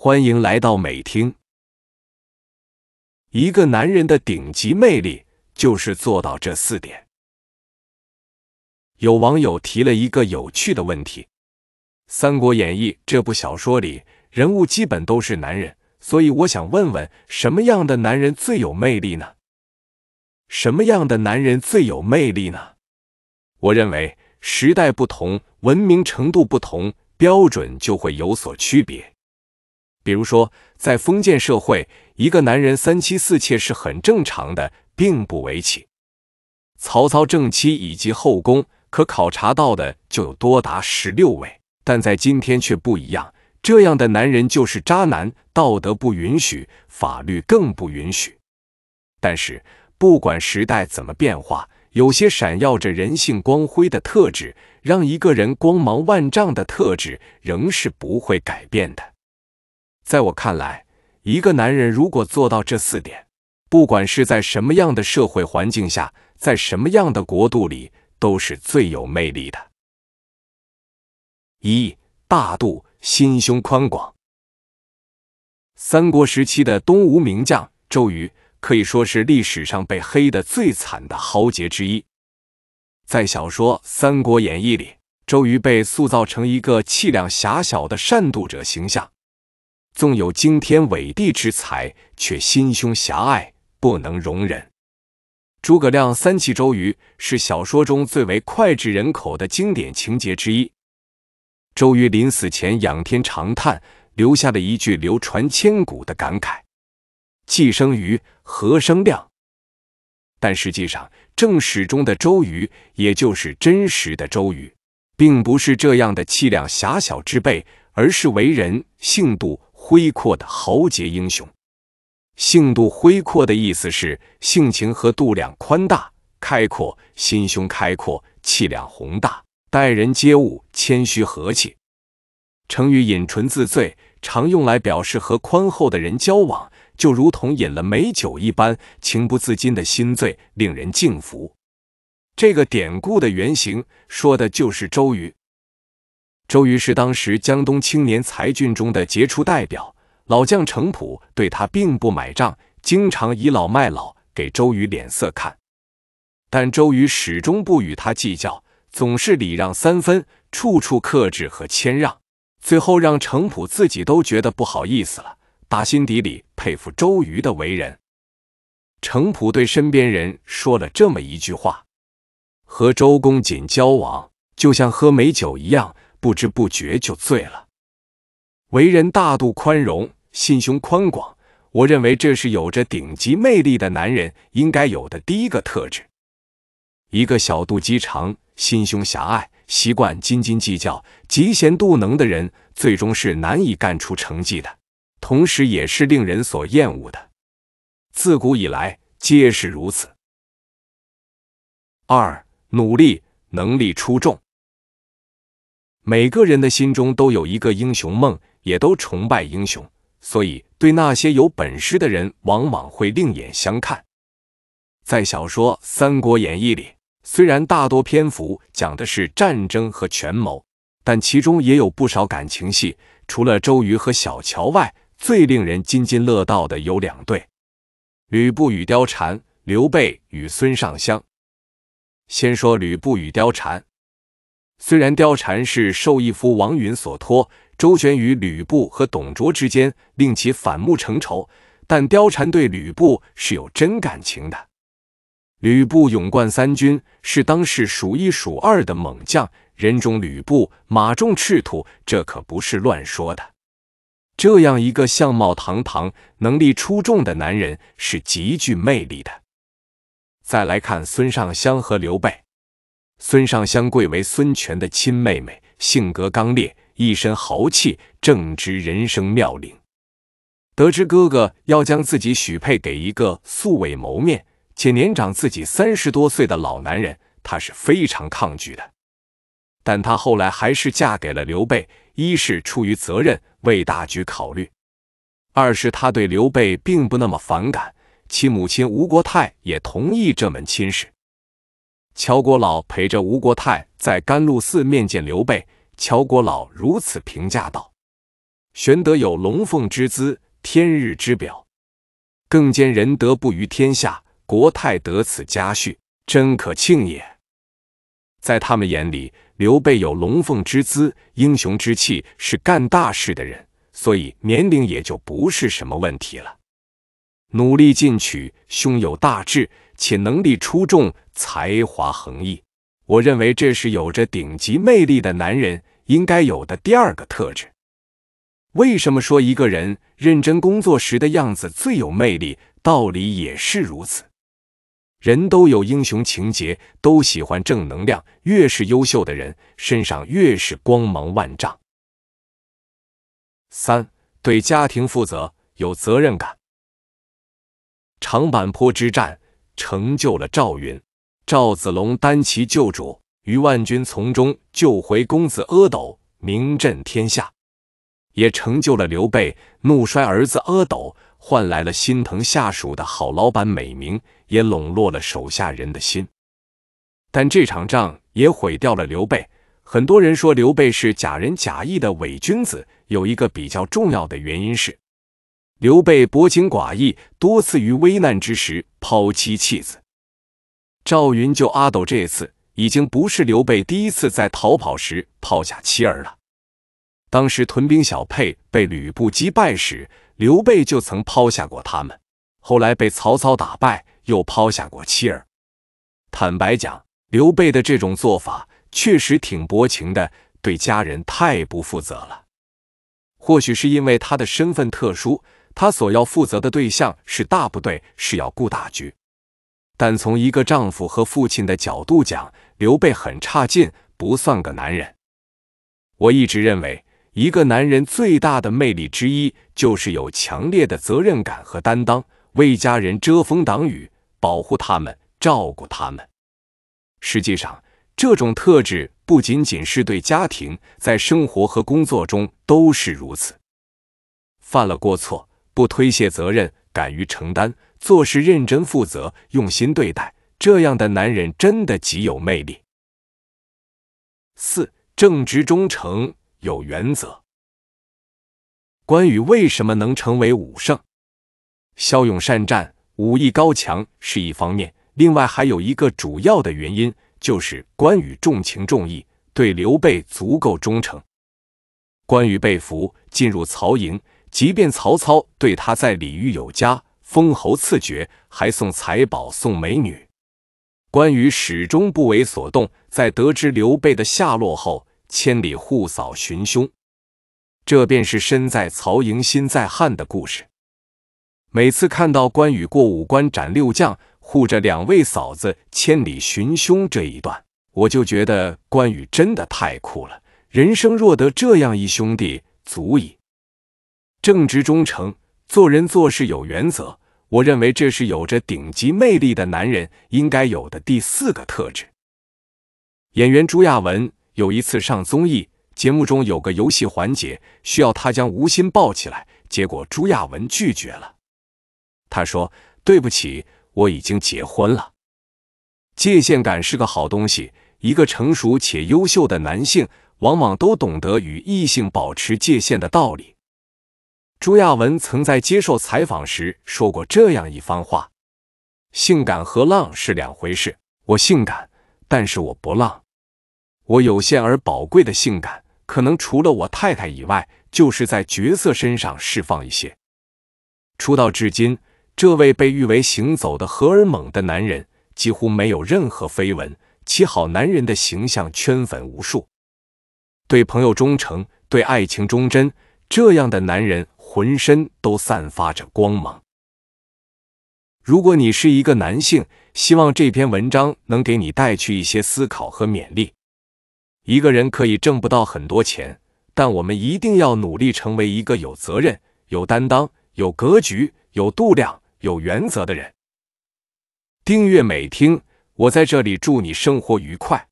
欢迎来到美听。一个男人的顶级魅力就是做到这四点。有网友提了一个有趣的问题：《三国演义》这部小说里人物基本都是男人，所以我想问问，什么样的男人最有魅力呢？什么样的男人最有魅力呢？我认为，时代不同，文明程度不同，标准就会有所区别。比如说，在封建社会，一个男人三妻四妾是很正常的，并不为奇。曹操正妻以及后宫，可考察到的就有多达十六位。但在今天却不一样，这样的男人就是渣男，道德不允许，法律更不允许。但是，不管时代怎么变化，有些闪耀着人性光辉的特质，让一个人光芒万丈的特质，仍是不会改变的。在我看来，一个男人如果做到这四点，不管是在什么样的社会环境下，在什么样的国度里，都是最有魅力的。一、大度，心胸宽广。三国时期的东吴名将周瑜，可以说是历史上被黑的最惨的豪杰之一。在小说《三国演义》里，周瑜被塑造成一个气量狭小的善妒者形象。纵有惊天伟地之才，却心胸狭隘，不能容忍。诸葛亮三气周瑜，是小说中最为脍炙人口的经典情节之一。周瑜临死前仰天长叹，留下了一句流传千古的感慨：“既生瑜，何生亮？”但实际上，正史中的周瑜，也就是真实的周瑜，并不是这样的气量狭小之辈，而是为人性度。挥阔的豪杰英雄，性度挥阔的意思是性情和度量宽大、开阔，心胸开阔，气量宏大，待人接物谦虚和气。成语“饮醇自醉”常用来表示和宽厚的人交往，就如同饮了美酒一般，情不自禁的心醉，令人敬服。这个典故的原型说的就是周瑜。周瑜是当时江东青年才俊中的杰出代表，老将程普对他并不买账，经常倚老卖老，给周瑜脸色看。但周瑜始终不与他计较，总是礼让三分，处处克制和谦让，最后让程普自己都觉得不好意思了，打心底里佩服周瑜的为人。程普对身边人说了这么一句话：“和周公瑾交往，就像喝美酒一样。”不知不觉就醉了。为人大度宽容，心胸宽广，我认为这是有着顶级魅力的男人应该有的第一个特质。一个小肚鸡肠、心胸狭隘、习惯斤斤计较、嫉贤妒能的人，最终是难以干出成绩的，同时也是令人所厌恶的。自古以来皆是如此。二、努力，能力出众。每个人的心中都有一个英雄梦，也都崇拜英雄，所以对那些有本事的人往往会另眼相看。在小说《三国演义》里，虽然大多篇幅讲的是战争和权谋，但其中也有不少感情戏。除了周瑜和小乔外，最令人津津乐道的有两对：吕布与貂蝉，刘备与孙尚香。先说吕布与貂蝉。虽然貂蝉是受义父王允所托，周旋于吕布和董卓之间，令其反目成仇，但貂蝉对吕布是有真感情的。吕布勇冠三军，是当世数一数二的猛将，人中吕布，马中赤兔，这可不是乱说的。这样一个相貌堂堂、能力出众的男人，是极具魅力的。再来看孙尚香和刘备。孙尚香贵为孙权的亲妹妹，性格刚烈，一身豪气，正值人生妙龄。得知哥哥要将自己许配给一个素未谋面且年长自己三十多岁的老男人，她是非常抗拒的。但她后来还是嫁给了刘备，一是出于责任，为大局考虑；二是她对刘备并不那么反感，其母亲吴国太也同意这门亲事。乔国老陪着吴国泰在甘露寺面见刘备。乔国老如此评价道：“玄德有龙凤之姿，天日之表，更兼仁德不于天下。国泰得此佳婿，真可庆也。”在他们眼里，刘备有龙凤之姿、英雄之气，是干大事的人，所以年龄也就不是什么问题了。努力进取，胸有大志，且能力出众。才华横溢，我认为这是有着顶级魅力的男人应该有的第二个特质。为什么说一个人认真工作时的样子最有魅力？道理也是如此。人都有英雄情节，都喜欢正能量。越是优秀的人，身上越是光芒万丈。三，对家庭负责，有责任感。长坂坡之战成就了赵云。赵子龙担其救主，于万军从中救回公子阿斗，名震天下，也成就了刘备怒摔儿子阿斗，换来了心疼下属的好老板美名，也笼络了手下人的心。但这场仗也毁掉了刘备。很多人说刘备是假仁假义的伪君子，有一个比较重要的原因是，刘备薄情寡义，多次于危难之时抛妻弃子。赵云救阿斗这次已经不是刘备第一次在逃跑时抛下妻儿了。当时屯兵小沛被吕布击败时，刘备就曾抛下过他们。后来被曹操打败，又抛下过妻儿。坦白讲，刘备的这种做法确实挺薄情的，对家人太不负责了。或许是因为他的身份特殊，他所要负责的对象是大部队，是要顾大局。但从一个丈夫和父亲的角度讲，刘备很差劲，不算个男人。我一直认为，一个男人最大的魅力之一就是有强烈的责任感和担当，为家人遮风挡雨，保护他们，照顾他们。实际上，这种特质不仅仅是对家庭，在生活和工作中都是如此。犯了过错，不推卸责任，敢于承担。做事认真负责，用心对待，这样的男人真的极有魅力。四，正直忠诚有原则。关羽为什么能成为武圣？骁勇善战，武艺高强是一方面，另外还有一个主要的原因就是关羽重情重义，对刘备足够忠诚。关羽被俘，进入曹营，即便曹操对他在礼遇有加。封侯赐爵，还送财宝送美女，关羽始终不为所动。在得知刘备的下落后，千里护嫂寻兄，这便是身在曹营心在汉的故事。每次看到关羽过五关斩六将，护着两位嫂子千里寻兄这一段，我就觉得关羽真的太酷了。人生若得这样一兄弟，足矣。正直忠诚。做人做事有原则，我认为这是有着顶级魅力的男人应该有的第四个特质。演员朱亚文有一次上综艺，节目中有个游戏环节，需要他将吴昕抱起来，结果朱亚文拒绝了。他说：“对不起，我已经结婚了。”界限感是个好东西，一个成熟且优秀的男性，往往都懂得与异性保持界限的道理。朱亚文曾在接受采访时说过这样一番话：“性感和浪是两回事，我性感，但是我不浪。我有限而宝贵的性感，可能除了我太太以外，就是在角色身上释放一些。”出道至今，这位被誉为“行走的荷尔蒙”的男人几乎没有任何绯闻，其好男人的形象圈粉无数。对朋友忠诚，对爱情忠贞，这样的男人。浑身都散发着光芒。如果你是一个男性，希望这篇文章能给你带去一些思考和勉励。一个人可以挣不到很多钱，但我们一定要努力成为一个有责任、有担当、有格局、有度量、有原则的人。订阅美听，我在这里祝你生活愉快。